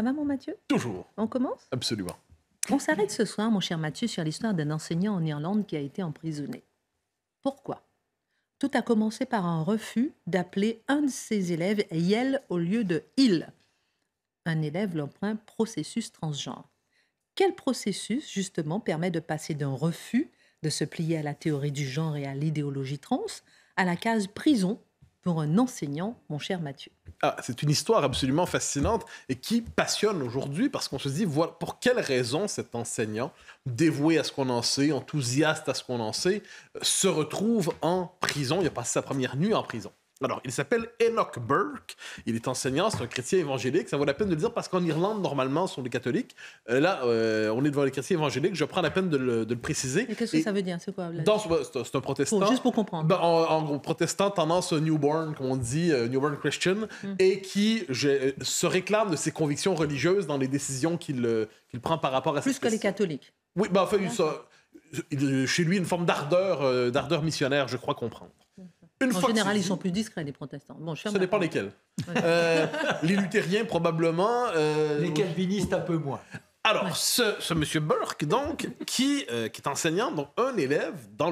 Ça va, mon Mathieu Toujours. On commence Absolument. On s'arrête ce soir, mon cher Mathieu, sur l'histoire d'un enseignant en Irlande qui a été emprisonné. Pourquoi Tout a commencé par un refus d'appeler un de ses élèves Yel au lieu de Il. Un élève l'emprunt processus transgenre. Quel processus, justement, permet de passer d'un refus de se plier à la théorie du genre et à l'idéologie trans à la case prison pour un enseignant, mon cher Mathieu. Ah, c'est une histoire absolument fascinante et qui passionne aujourd'hui parce qu'on se dit voilà, pour quelle raison cet enseignant, dévoué à ce qu'on en sait, enthousiaste à ce qu'on en sait, euh, se retrouve en prison. Il a passé sa première nuit en prison. Alors, il s'appelle Enoch Burke. Il est enseignant, c'est un chrétien évangélique. Ça vaut la peine de le dire parce qu'en Irlande, normalement, sont des catholiques. Euh, là, euh, on est devant les chrétiens évangéliques. Je prends la peine de le, préciser. Et qu'est-ce que ça veut dire C'est quoi C'est un protestant. juste pour comprendre. Ben, en, protestant, tendance newborn, comme on dit, new euh, newborn Christian, hmm. et qui se réclame de ses convictions religieuses dans les décisions qu'il prend par rapport à Plus que les catholiques. Oui, bah ben, enfin, chez lui, une forme d'ardeur d'ardeur missionnaire, je crois comprendre en général, ils sont plus discrets, les protestants. Bon, je Ce n'est pas lesquels. Euh, les luthériens, probablement. Euh, les calvinistes, un peu moins. Alors, ce, monsieur Burke, donc, qui, euh, est enseignant, donc un élève dans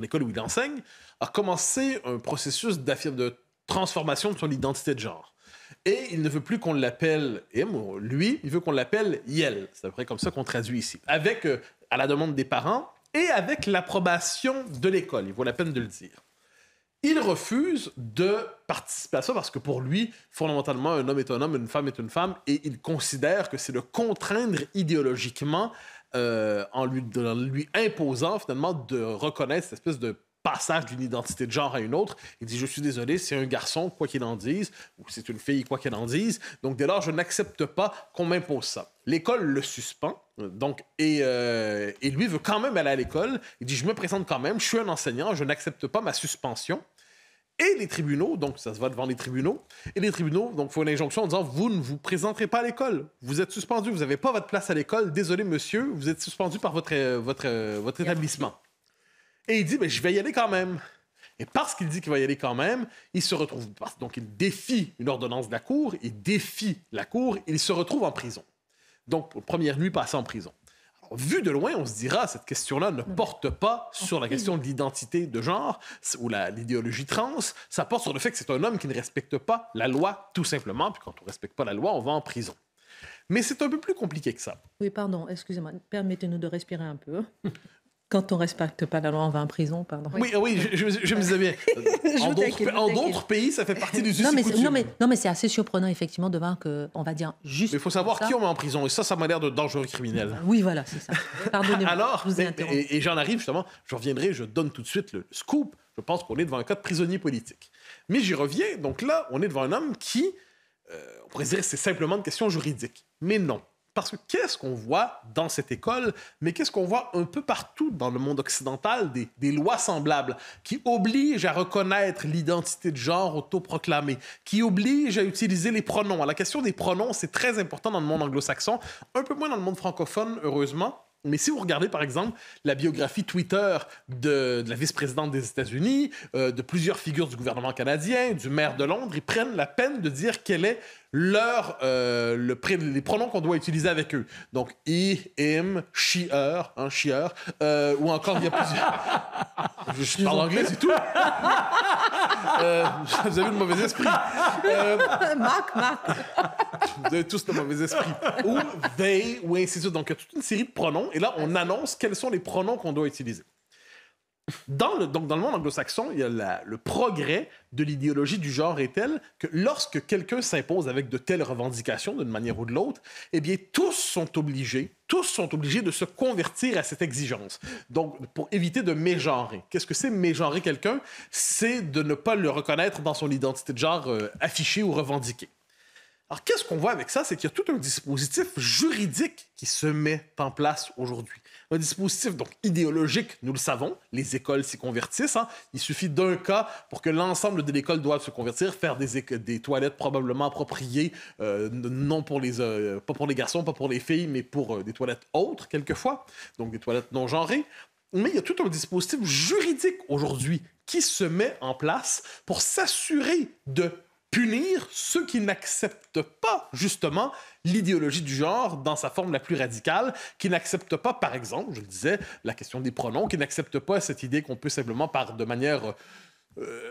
l'école où il enseigne, a commencé un processus de transformation de son identité de genre. Et il ne veut plus qu'on l'appelle M », lui, il veut qu'on l'appelle Yel. C'est à peu près comme ça qu'on traduit ici. Avec, à la demande des parents et avec l'approbation de l'école, il vaut la peine de le dire il refuse de participer à ça parce que pour lui, fondamentalement, un homme est un homme, une femme est une femme, et il considère que c'est le contraindre idéologiquement euh, en, lui, imposant finalement de reconnaître cette espèce de passage d'une identité de genre à une autre. Il dit, je suis désolé, c'est un garçon, quoi qu'il en dise, ou c'est une fille, quoi qu'il en dise. Donc, dès lors, je n'accepte pas qu'on m'impose ça. L'école le suspend, donc, et, euh, et, lui veut quand même aller à l'école. Il dit, je me présente quand même, je suis un enseignant, je n'accepte pas ma suspension et les tribunaux, donc ça se va devant les tribunaux, et les tribunaux, donc faut une injonction en disant vous ne vous présenterez pas à l'école, vous êtes suspendu, vous n'avez pas votre place à l'école, désolé monsieur, vous êtes suspendu par votre, euh, euh, votre, établissement. Et il dit, mais je vais y aller quand même. Et parce qu'il dit qu'il va y aller quand même, il se retrouve, donc il défie une ordonnance de la cour, il défie la cour, il se retrouve en prison. Donc, première nuit passée en prison vu de loin, on se dira, cette question-là ne porte pas sur la question de l'identité de genre ou l'idéologie trans. Ça porte sur le fait que c'est un homme qui ne respecte pas la loi, tout simplement. Puis quand on ne respecte pas la loi, on va en prison. Mais c'est un peu plus compliqué que ça. Oui, pardon, excusez-moi. Permettez-nous de respirer un peu. Quand on ne respecte pas la loi, on va en prison, pardon. Oui, oui, je, me disais bien. Euh, en d'autres pays, ça fait partie du non mais, non, mais, non, mais c'est assez surprenant, effectivement, de voir que, on va dire juste. Mais il faut savoir qui on met en prison. Et ça, ça m'a l'air de dangereux criminel. Oui, voilà, c'est ça. Pardonnez-moi. Alors, vous ai et, j'en arrive justement, je reviendrai, je donne tout de suite le scoop. Je pense qu'on est devant un cas de prisonnier politique. Mais j'y reviens. Donc là, on est devant un homme qui, euh, on pourrait dire, c'est simplement une question juridique. Mais non. Parce que qu'est-ce qu'on voit dans cette école, mais qu'est-ce qu'on voit un peu partout dans le monde occidental, des, lois semblables, qui obligent à reconnaître l'identité de genre autoproclamée, qui obligent à utiliser les pronoms. La question des pronoms, c'est très important dans le monde anglo-saxon, un peu moins dans le monde francophone, heureusement. Mais si vous regardez, par exemple, la biographie Twitter de, la vice-présidente des États-Unis, euh, de plusieurs figures du gouvernement canadien, du maire de Londres, ils prennent la peine de dire qu'elle est leur, euh, le les pronoms qu'on doit utiliser avec eux. Donc, i, him, she, her, hein, euh, ou encore il y a plusieurs. je, parle anglais, c'est tout. Euh, vous avez le mauvais esprit. Marc, mac Vous avez tous le mauvais esprit. Ou they, ou ainsi de suite. Donc, il y a toute une série de pronoms. Et là, on annonce quels sont les pronoms qu'on doit utiliser. Dans le, dans le monde anglo-saxon, y le progrès de l'idéologie du genre est tel que lorsque quelqu'un s'impose avec de telles revendications d'une manière ou de l'autre, eh bien, tous sont obligés, tous sont obligés de se convertir à cette exigence. Donc, pour éviter de mégenrer. Qu'est-ce que c'est mégenrer quelqu'un? C'est de ne pas le reconnaître dans son identité de genre euh, affichée ou revendiquée. Alors, qu'est-ce qu'on voit avec ça? C'est qu'il y a tout un dispositif juridique qui se met en place aujourd'hui. Un dispositif donc idéologique, nous le savons, les écoles s'y convertissent. Hein. Il suffit d'un cas pour que l'ensemble de l'école doive se convertir, faire des, des toilettes probablement appropriées, euh, non pour les, euh, pas pour les garçons, pas pour les filles, mais pour euh, des toilettes autres quelquefois, donc des toilettes non genrées. Mais il y a tout un dispositif juridique aujourd'hui qui se met en place pour s'assurer de punir ceux qui n'acceptent pas justement l'idéologie du genre dans sa forme la plus radicale, qui n'acceptent pas, par exemple, je le disais, la question des pronoms, qui n'acceptent pas cette idée qu'on peut simplement, par de manière... Euh, euh,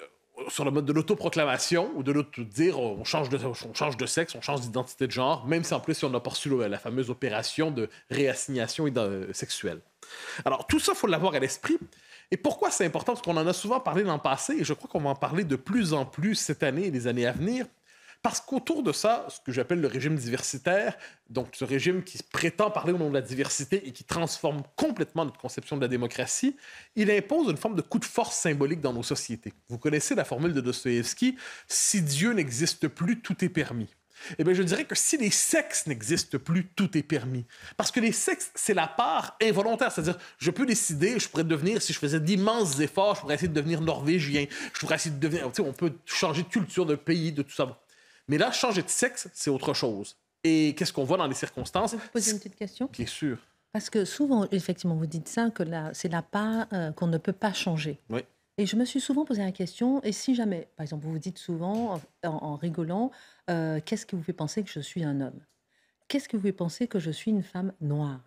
sur le mode de l'autoproclamation ou de l'auto-dire on change de, on change de sexe, on change d'identité de genre, même si en plus on a pas la fameuse opération de réassignation euh, sexuelle. Alors tout ça, il faut l'avoir à l'esprit. Et pourquoi c'est important Parce qu'on en a souvent parlé l'an passé, et je crois qu'on va en parler de plus en plus cette année et les années à venir. Parce qu'autour de ça, ce que j'appelle le régime diversitaire, donc ce régime qui prétend parler au nom de la diversité et qui transforme complètement notre conception de la démocratie, il impose une forme de coup de force symbolique dans nos sociétés. Vous connaissez la formule de Dostoïevski, si Dieu n'existe plus, tout est permis. Eh bien, je dirais que si les sexes n'existent plus, tout est permis. Parce que les sexes, c'est la part involontaire. C'est-à-dire, je peux décider, je pourrais devenir, si je faisais d'immenses efforts, je pourrais essayer de devenir norvégien, je pourrais essayer de devenir. Tu sais, on peut changer de culture, de pays, de tout ça. Mais là, changer de sexe, c'est autre chose. Et qu'est-ce qu'on voit dans les circonstances? Je peux poser une petite question? Bien sûr. Parce que souvent, effectivement, vous dites ça, que c'est la part euh, qu'on ne peut pas changer. Oui. Et je me suis souvent posé la question, et si jamais, par exemple, vous vous dites souvent, en, rigolant, euh, qu'est-ce qui vous fait penser que je suis un homme Qu'est-ce qui vous fait penser que je suis une femme noire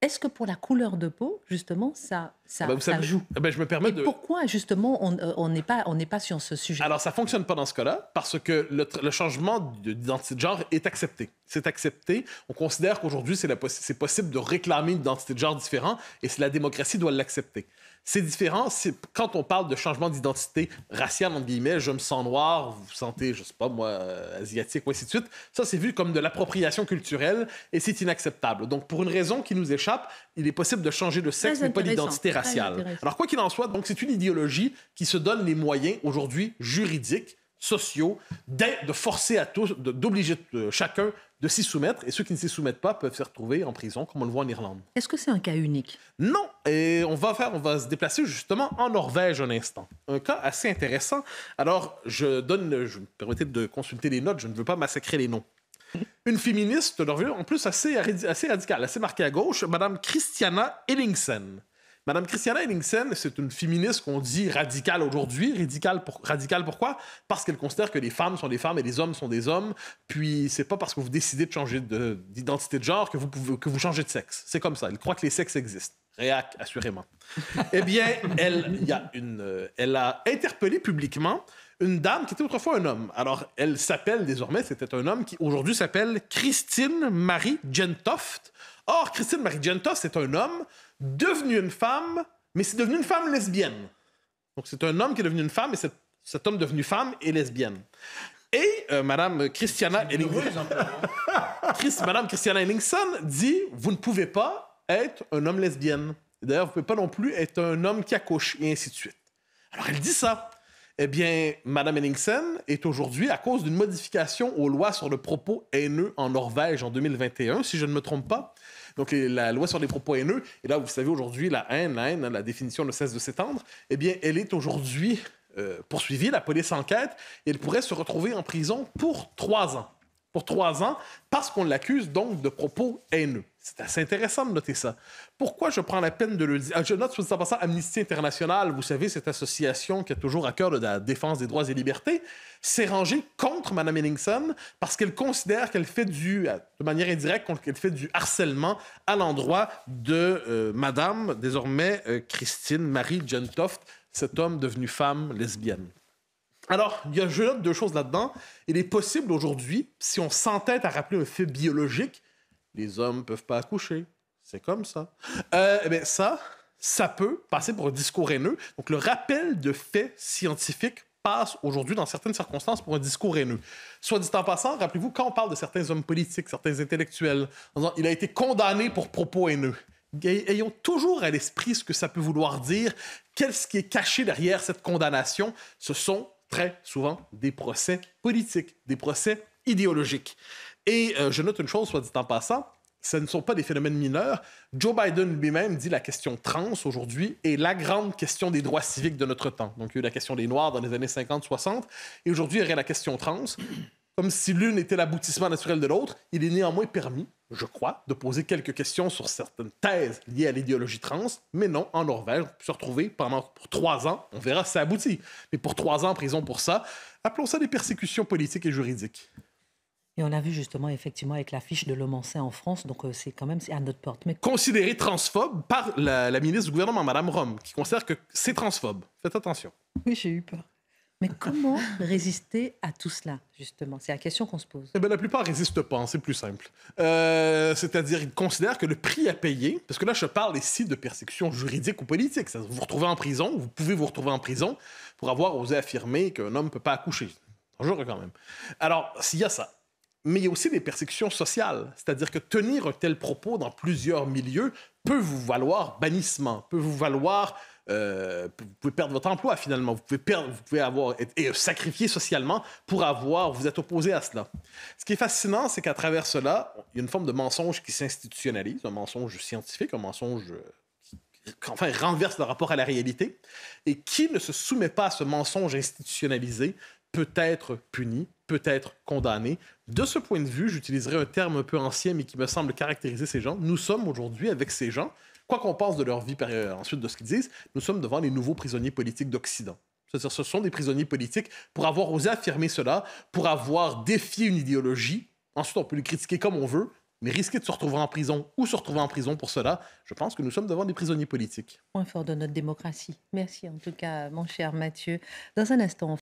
Est-ce que pour la couleur de peau, justement, ça bah, ça, ça, joue. Ah ben, je me Et Pourquoi justement euh, on n'est pas on n'est pas sur ce sujet Alors ça fonctionne pas dans ce cas-là parce que le, changement d'identité de genre est accepté. C'est accepté. On considère qu'aujourd'hui c'est c'est possible de réclamer une identité de genre différente et la démocratie doit l'accepter. C'est différent quand on parle de changement d'identité raciale, entre guillemets, je me sens noir, vous vous sentez, je sais pas moi, euh, asiatique, ou ainsi de suite. Ça, c'est vu comme de l'appropriation culturelle et c'est inacceptable. Donc, pour une raison qui nous échappe, il est possible de changer de sexe, mais pas d'identité alors, quoi qu'il en soit, donc, c'est une idéologie qui se donne les moyens aujourd'hui juridiques, sociaux, de forcer à tous, d'obliger euh, chacun de s'y soumettre, et ceux qui ne s'y soumettent pas peuvent se retrouver en prison, comme on le voit en Irlande. Est-ce que c'est un cas unique? Non, et on va, faire, on va se déplacer justement en Norvège un instant. Un cas assez intéressant. Alors, je donne, je me permettez de consulter les notes, je ne veux pas massacrer les noms. Une féministe norvégienne, en plus assez, assez radicale, assez marquée à gauche, Madame Christiana Ellingsen. Madame Christiana Ellingsen, c'est une féministe qu'on dit radicale aujourd'hui. Radicale, pourquoi? Parce qu'elle considère que les femmes sont des femmes et les hommes sont des hommes. Puis c'est pas parce que vous décidez de changer d'identité de... genre que vous, que vous changez de sexe. C'est comme ça. Elle croit que les sexes existent. Réac, assurément. eh bien, elle, a elle a interpellé publiquement une dame qui était autrefois un homme. Alors, elle s'appelle désormais, c'était un homme qui aujourd'hui s'appelle Christine Marie Gentoft. Or, Christine Marie Gentoft, c'est un homme devenue une femme, mais c'est devenu une femme lesbienne. Donc c'est un homme qui est devenu une femme et cet homme devenu femme est lesbienne. Et euh, Madame Christiana Ellingson, hein. Madame Christiana dit vous ne pouvez pas être un homme lesbienne. D'ailleurs, vous ne pouvez pas non plus être un homme qui accouche et ainsi de suite. Alors elle dit ça. Eh bien, Madame enningsen est aujourd'hui, à cause d'une modification aux lois sur le propos haineux en Norvège en 2021, si je ne me trompe pas, donc la loi sur les propos haineux, et là, vous savez, aujourd'hui, la haine, la haine, hein, la définition ne cesse de s'étendre, eh bien, elle est aujourd'hui euh, poursuivie, la police enquête, et elle pourrait se retrouver en prison pour trois ans. Pour trois ans, parce qu'on l'accuse donc de propos haineux. C'est assez intéressant de noter ça. Pourquoi je prends la peine de le dire ah, Je note, sur passant, Amnesty International, vous savez, cette association qui est toujours à cœur de la défense des droits et libertés, s'est rangée contre Mme Henningsen parce qu'elle considère qu'elle fait du, euh, de manière indirecte, qu'elle fait du harcèlement à l'endroit de Mme, euh, Madame, désormais euh, Christine Marie Gentoft, cet homme devenu femme lesbienne. Alors, il y a, je note deux choses là-dedans. Il est possible aujourd'hui, si on s'entête à rappeler un fait biologique, les hommes ne peuvent pas accoucher. C'est comme ça. Euh, eh bien, ça, ça peut passer pour un discours haineux. Donc, le rappel de faits scientifiques passe aujourd'hui dans certaines circonstances pour un discours haineux. Soit dit en passant, rappelez-vous, quand on parle de certains hommes politiques, certains intellectuels, en disant il a été condamné pour propos haineux. Ayons toujours à l'esprit ce que ça peut vouloir dire, qu'est-ce qui est caché derrière cette condamnation. Ce sont très souvent des procès politiques, des procès idéologiques. Et euh, je note une chose, soit dit en passant, ce ne sont pas des phénomènes mineurs. Joe Biden lui-même dit la question trans aujourd'hui est la grande question des droits civiques de notre temps. Donc, il y a eu la question des Noirs dans les années 50-60, et aujourd'hui, il y a la question trans. Comme si l'une était l'aboutissement naturel de l'autre, il est néanmoins permis, je crois, de poser quelques questions sur certaines thèses liées à l'idéologie trans, mais non, en Norvège, on peut se retrouver pendant pour trois ans, on verra si ça aboutit, mais pour trois ans en prison pour ça, appelons ça des persécutions politiques et juridiques. Et on a vu justement effectivement avec l'affiche de l'homme en France, donc euh, c'est quand même à notre porte. Mais... Considéré transphobe par la, ministre du gouvernement, Mme Rome, qui considère que c'est transphobe. Faites attention. Oui, j'ai eu peur. Mais comment résister à tout cela, justement C'est la question qu'on se pose. Eh bien, la plupart résistent pas, hein, c'est plus simple. Euh, c'est-à-dire, ils considèrent que le prix à payer, parce que là, je parle ici de persécution juridique ou politique. Vous vous retrouvez en prison, vous pouvez vous retrouver en prison pour avoir osé affirmer qu'un homme ne peut pas accoucher. Bonjour quand même. Alors, s'il y a ça, mais il y a aussi des persécutions sociales, c'est-à-dire que tenir un tel propos dans plusieurs milieux peut vous valoir bannissement, peut vous valoir euh, vous pouvez perdre votre emploi finalement, vous pouvez perdre, vous pouvez avoir et, sacrifier socialement pour avoir, vous êtes opposé à cela. Ce qui est fascinant, c'est qu'à travers cela, il y a une forme de mensonge qui s'institutionnalise, un mensonge scientifique, un mensonge euh, qui, renverse le rapport à la réalité, et qui ne se soumet pas à ce mensonge institutionnalisé peut être puni, peut être condamné. De ce point de vue, j'utiliserai un terme un peu ancien, mais qui me semble caractériser ces gens. Nous sommes aujourd'hui avec ces gens, quoi qu'on pense de leur vie par euh, ensuite de ce qu'ils disent, nous sommes devant les nouveaux prisonniers politiques d'Occident. C'est-à-dire, ce sont des prisonniers politiques pour avoir osé affirmer cela, pour avoir défié une idéologie. Ensuite, on peut les critiquer comme on veut, mais risquer de se retrouver en prison ou se retrouver en prison pour cela, je pense que nous sommes devant des prisonniers politiques. Point fort de notre démocratie. Merci en tout cas, mon cher Mathieu. Dans un instant,